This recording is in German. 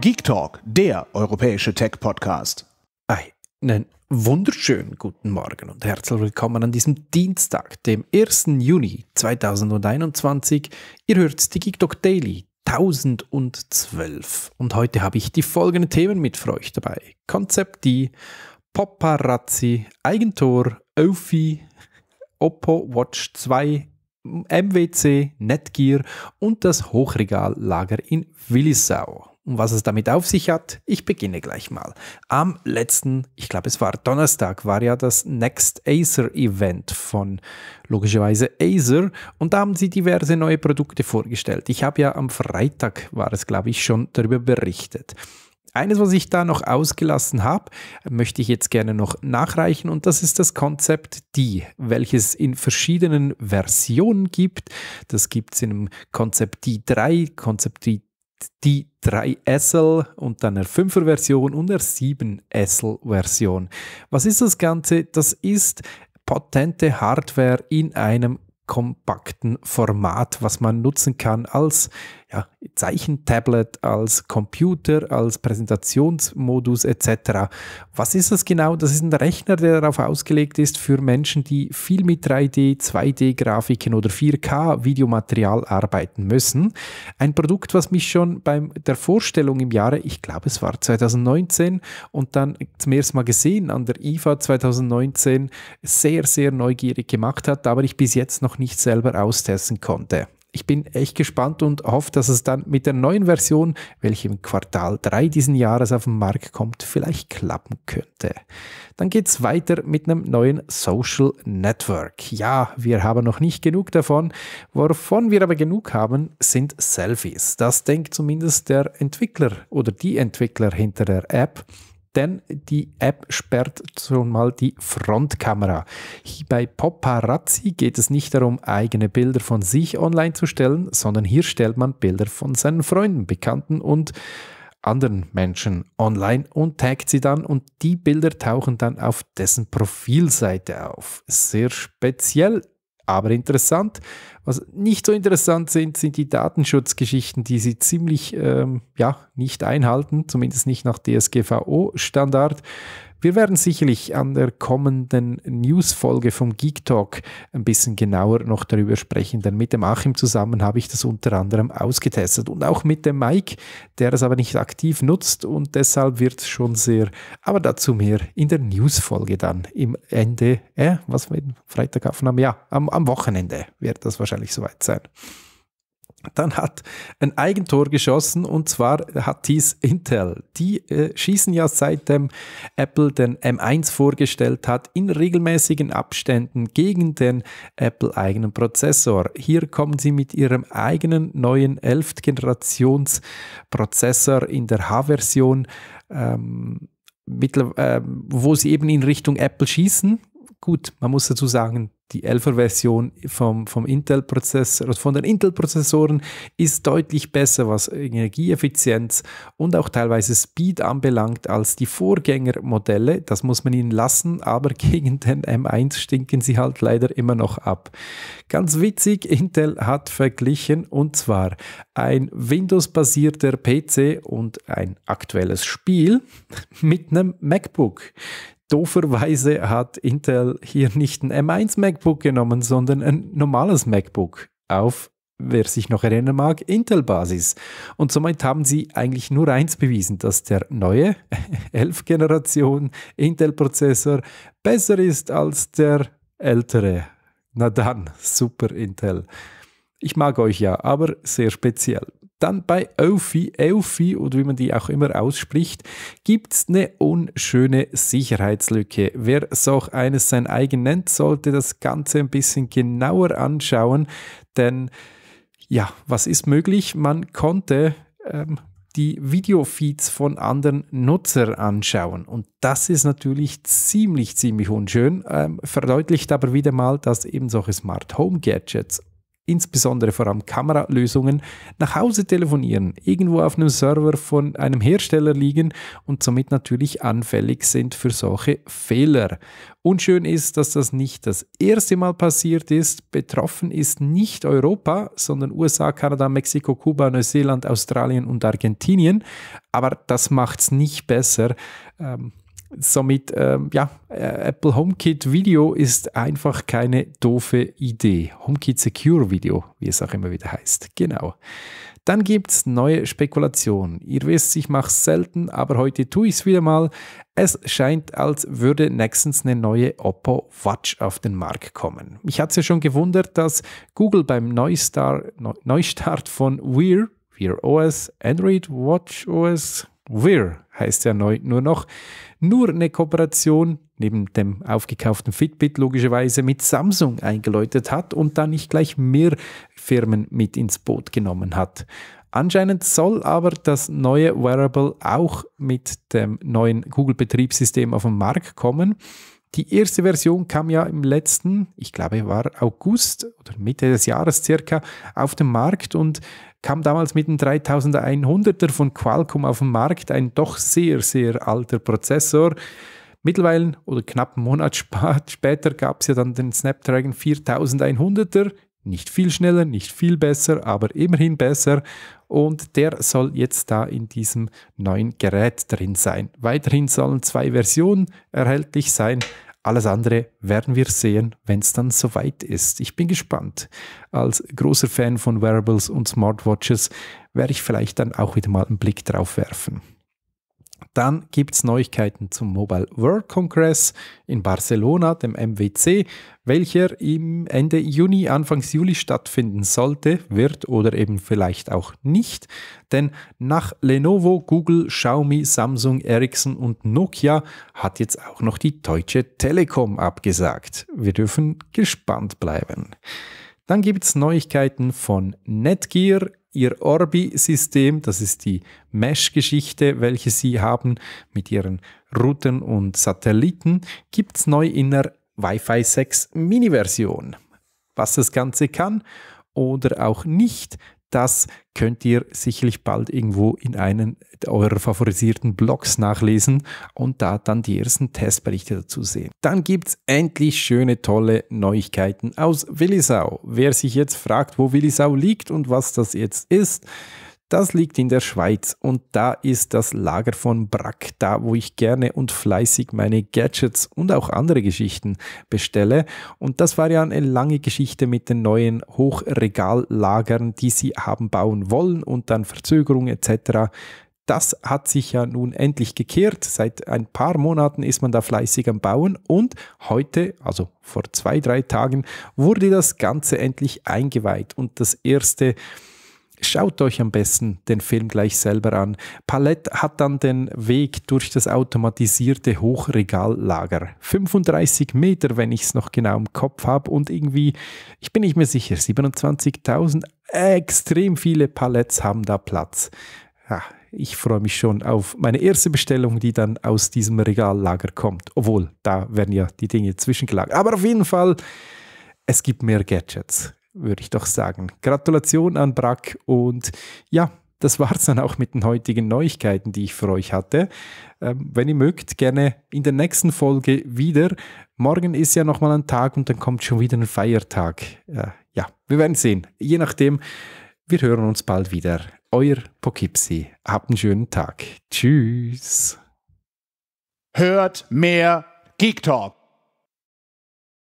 Geek Talk, der europäische Tech-Podcast. Einen wunderschönen guten Morgen und herzlich willkommen an diesem Dienstag, dem 1. Juni 2021. Ihr hört die Geek Talk Daily 1012 und heute habe ich die folgenden Themen mit für euch dabei. Konzept D, Paparazzi, Eigentor, Öfi, Oppo Watch 2, MWC, Netgear und das Hochregallager in Willisau. Und was es damit auf sich hat, ich beginne gleich mal. Am letzten, ich glaube es war Donnerstag, war ja das Next Acer Event von logischerweise Acer und da haben sie diverse neue Produkte vorgestellt. Ich habe ja am Freitag, war es glaube ich, schon darüber berichtet. Eines, was ich da noch ausgelassen habe, möchte ich jetzt gerne noch nachreichen und das ist das Konzept Die, welches in verschiedenen Versionen gibt. Das gibt es in einem Konzept Die 3, Konzept Die die 3SL und dann der 5er Version und der 7SL Version. Was ist das Ganze? Das ist patente Hardware in einem kompakten Format, was man nutzen kann als ja, Zeichentablet, als Computer, als Präsentationsmodus etc. Was ist das genau? Das ist ein Rechner, der darauf ausgelegt ist für Menschen, die viel mit 3D, 2D-Grafiken oder 4K-Videomaterial arbeiten müssen. Ein Produkt, was mich schon bei der Vorstellung im Jahre, ich glaube es war 2019 und dann zum ersten Mal gesehen an der IFA 2019, sehr, sehr neugierig gemacht hat, aber ich bis jetzt noch noch nicht selber austesten konnte. Ich bin echt gespannt und hoffe, dass es dann mit der neuen Version, welche im Quartal 3 diesen Jahres auf den Markt kommt, vielleicht klappen könnte. Dann geht es weiter mit einem neuen Social Network. Ja, wir haben noch nicht genug davon. Wovon wir aber genug haben, sind Selfies. Das denkt zumindest der Entwickler oder die Entwickler hinter der App denn die App sperrt schon mal die Frontkamera. Bei Paparazzi geht es nicht darum, eigene Bilder von sich online zu stellen, sondern hier stellt man Bilder von seinen Freunden, Bekannten und anderen Menschen online und taggt sie dann und die Bilder tauchen dann auf dessen Profilseite auf. Sehr speziell aber interessant, was nicht so interessant sind, sind die Datenschutzgeschichten, die sie ziemlich ähm, ja, nicht einhalten, zumindest nicht nach DSGVO-Standard. Wir werden sicherlich an der kommenden Newsfolge vom Geek Talk ein bisschen genauer noch darüber sprechen, denn mit dem Achim zusammen habe ich das unter anderem ausgetestet und auch mit dem Mike, der es aber nicht aktiv nutzt und deshalb wird es schon sehr, aber dazu mehr in der Newsfolge dann im Ende, äh, was wir Freitag aufnahmen, ja, am, am Wochenende wird das wahrscheinlich soweit sein dann hat ein Eigentor geschossen und zwar hat dies Intel. Die äh, schießen ja seitdem Apple den M1 vorgestellt hat in regelmäßigen Abständen gegen den Apple eigenen Prozessor. Hier kommen sie mit ihrem eigenen neuen 11. Generations Prozessor in der H-Version, ähm, äh, wo sie eben in Richtung Apple schießen. Gut, man muss dazu sagen, die 11er Version vom, vom Intel-Prozessor, also von den Intel-Prozessoren ist deutlich besser, was Energieeffizienz und auch teilweise Speed anbelangt, als die Vorgängermodelle. Das muss man ihnen lassen, aber gegen den M1 stinken sie halt leider immer noch ab. Ganz witzig, Intel hat verglichen und zwar ein Windows-basierter PC und ein aktuelles Spiel mit einem MacBook. Doferweise hat Intel hier nicht ein M1 MacBook genommen, sondern ein normales MacBook auf, wer sich noch erinnern mag, Intel-Basis. Und somit haben sie eigentlich nur eins bewiesen, dass der neue 11-Generation Intel-Prozessor besser ist als der ältere. Na dann, super Intel. Ich mag euch ja, aber sehr speziell dann bei Elfi, Elfi oder wie man die auch immer ausspricht, gibt es eine unschöne Sicherheitslücke. Wer auch eines sein eigen nennt, sollte das Ganze ein bisschen genauer anschauen, denn ja, was ist möglich? Man konnte ähm, die Videofeeds von anderen Nutzern anschauen. Und das ist natürlich ziemlich, ziemlich unschön, ähm, verdeutlicht aber wieder mal, dass eben solche Smart Home Gadgets insbesondere vor allem Kameralösungen, nach Hause telefonieren, irgendwo auf einem Server von einem Hersteller liegen und somit natürlich anfällig sind für solche Fehler. Unschön ist, dass das nicht das erste Mal passiert ist. Betroffen ist nicht Europa, sondern USA, Kanada, Mexiko, Kuba, Neuseeland, Australien und Argentinien. Aber das macht es nicht besser. Ähm Somit, ähm, ja, äh, Apple HomeKit Video ist einfach keine doofe Idee. HomeKit Secure Video, wie es auch immer wieder heißt. Genau. Dann gibt es neue Spekulationen. Ihr wisst, ich mache es selten, aber heute tue ich es wieder mal. Es scheint, als würde nächstens eine neue Oppo Watch auf den Markt kommen. Mich hat es ja schon gewundert, dass Google beim Neustar, Neustart von Wear, Wear OS, Android Watch OS, Wear heißt ja neu nur noch. Nur eine Kooperation neben dem aufgekauften Fitbit logischerweise mit Samsung eingeläutet hat und da nicht gleich mehr Firmen mit ins Boot genommen hat. Anscheinend soll aber das neue Wearable auch mit dem neuen Google-Betriebssystem auf den Markt kommen. Die erste Version kam ja im letzten, ich glaube, war August oder Mitte des Jahres circa, auf den Markt und kam damals mit dem 3100er von Qualcomm auf den Markt, ein doch sehr, sehr alter Prozessor. Mittlerweile oder knapp einen Monat später gab es ja dann den Snapdragon 4100er, nicht viel schneller, nicht viel besser, aber immerhin besser. Und der soll jetzt da in diesem neuen Gerät drin sein. Weiterhin sollen zwei Versionen erhältlich sein. Alles andere werden wir sehen, wenn es dann soweit ist. Ich bin gespannt. Als großer Fan von Wearables und Smartwatches werde ich vielleicht dann auch wieder mal einen Blick drauf werfen. Dann gibt es Neuigkeiten zum Mobile World Congress in Barcelona, dem MWC, welcher im Ende Juni, Anfangs Juli stattfinden sollte, wird oder eben vielleicht auch nicht. Denn nach Lenovo, Google, Xiaomi, Samsung, Ericsson und Nokia hat jetzt auch noch die Deutsche Telekom abgesagt. Wir dürfen gespannt bleiben. Dann gibt es Neuigkeiten von Netgear, Ihr Orbi-System, das ist die Mesh-Geschichte, welche Sie haben mit Ihren Routern und Satelliten, gibt es neu in der Wi-Fi 6 Mini-Version. Was das Ganze kann oder auch nicht, das könnt ihr sicherlich bald irgendwo in einem eurer favorisierten Blogs nachlesen und da dann die ersten Testberichte dazu sehen. Dann gibt es endlich schöne, tolle Neuigkeiten aus Willisau. Wer sich jetzt fragt, wo Willisau liegt und was das jetzt ist, das liegt in der Schweiz und da ist das Lager von Brack, da wo ich gerne und fleißig meine Gadgets und auch andere Geschichten bestelle. Und das war ja eine lange Geschichte mit den neuen Hochregallagern, die sie haben bauen wollen und dann Verzögerung etc. Das hat sich ja nun endlich gekehrt. Seit ein paar Monaten ist man da fleißig am Bauen und heute, also vor zwei, drei Tagen, wurde das Ganze endlich eingeweiht und das erste Schaut euch am besten den Film gleich selber an. Palette hat dann den Weg durch das automatisierte Hochregallager. 35 Meter, wenn ich es noch genau im Kopf habe. Und irgendwie, ich bin nicht mehr sicher, 27.000, extrem viele Palettes haben da Platz. Ja, ich freue mich schon auf meine erste Bestellung, die dann aus diesem Regallager kommt. Obwohl, da werden ja die Dinge zwischengelagert. Aber auf jeden Fall, es gibt mehr Gadgets würde ich doch sagen. Gratulation an Brack und ja, das war es dann auch mit den heutigen Neuigkeiten, die ich für euch hatte. Ähm, wenn ihr mögt, gerne in der nächsten Folge wieder. Morgen ist ja nochmal ein Tag und dann kommt schon wieder ein Feiertag. Äh, ja, wir werden sehen. Je nachdem, wir hören uns bald wieder. Euer Poughkeepsie. Habt einen schönen Tag. Tschüss. Hört mehr Geek Talk.